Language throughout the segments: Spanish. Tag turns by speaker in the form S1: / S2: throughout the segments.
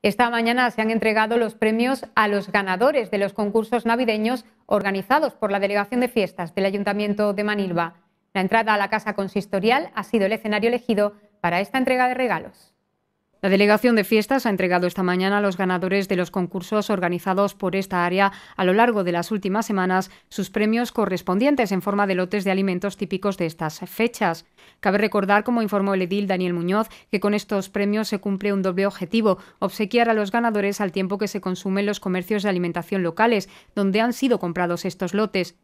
S1: Esta mañana se han entregado los premios a los ganadores de los concursos navideños organizados por la Delegación de Fiestas del Ayuntamiento de Manilva. La entrada a la Casa Consistorial ha sido el escenario elegido para esta entrega de regalos. La Delegación de Fiestas ha entregado esta mañana a los ganadores de los concursos organizados por esta área a lo largo de las últimas semanas sus premios correspondientes en forma de lotes de alimentos típicos de estas fechas. Cabe recordar, como informó el edil Daniel Muñoz, que con estos premios se cumple un doble objetivo, obsequiar a los ganadores al tiempo que se consumen los comercios de alimentación locales, donde han sido comprados estos lotes.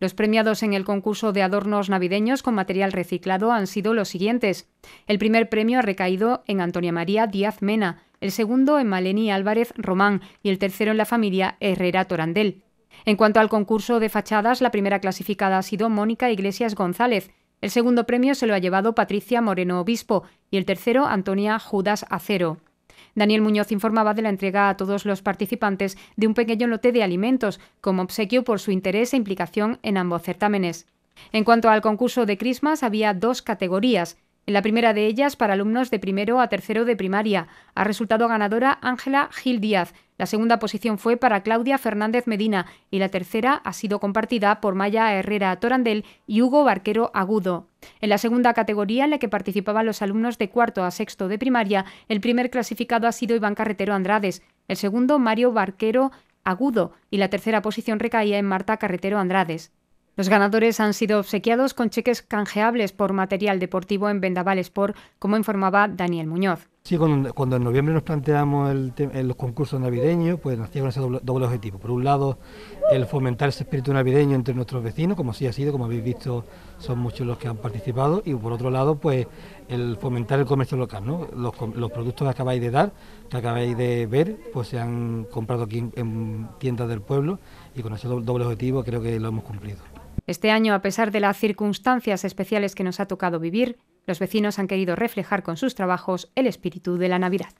S1: Los premiados en el concurso de adornos navideños con material reciclado han sido los siguientes. El primer premio ha recaído en Antonia María Díaz Mena, el segundo en Maleni Álvarez Román y el tercero en la familia Herrera Torandel. En cuanto al concurso de fachadas, la primera clasificada ha sido Mónica Iglesias González. El segundo premio se lo ha llevado Patricia Moreno Obispo y el tercero Antonia Judas Acero. Daniel Muñoz informaba de la entrega a todos los participantes de un pequeño lote de alimentos, como obsequio por su interés e implicación en ambos certámenes. En cuanto al concurso de Crismas, había dos categorías. En la primera de ellas, para alumnos de primero a tercero de primaria, ha resultado ganadora Ángela Gil Díaz. La segunda posición fue para Claudia Fernández Medina y la tercera ha sido compartida por Maya Herrera Torandel y Hugo Barquero Agudo. En la segunda categoría, en la que participaban los alumnos de cuarto a sexto de primaria, el primer clasificado ha sido Iván Carretero Andrades, el segundo Mario Barquero Agudo y la tercera posición recaía en Marta Carretero Andrades. Los ganadores han sido obsequiados con cheques canjeables por material deportivo en Vendaval Sport, como informaba Daniel Muñoz.
S2: Sí, cuando, en noviembre nos planteamos los concursos navideños, pues nacía con ese doble, objetivo. Por un lado, el fomentar ese espíritu navideño entre nuestros vecinos, como sí ha sido, como habéis visto, son muchos los que han participado. Y por otro lado, pues el fomentar el comercio local, Los, productos que acabáis de dar, que acabáis de ver, pues se han comprado aquí en tiendas del pueblo y con ese doble objetivo creo que lo hemos cumplido.
S1: Este año, a pesar de las circunstancias especiales que nos ha tocado vivir, los vecinos han querido reflejar con sus trabajos el espíritu de la Navidad.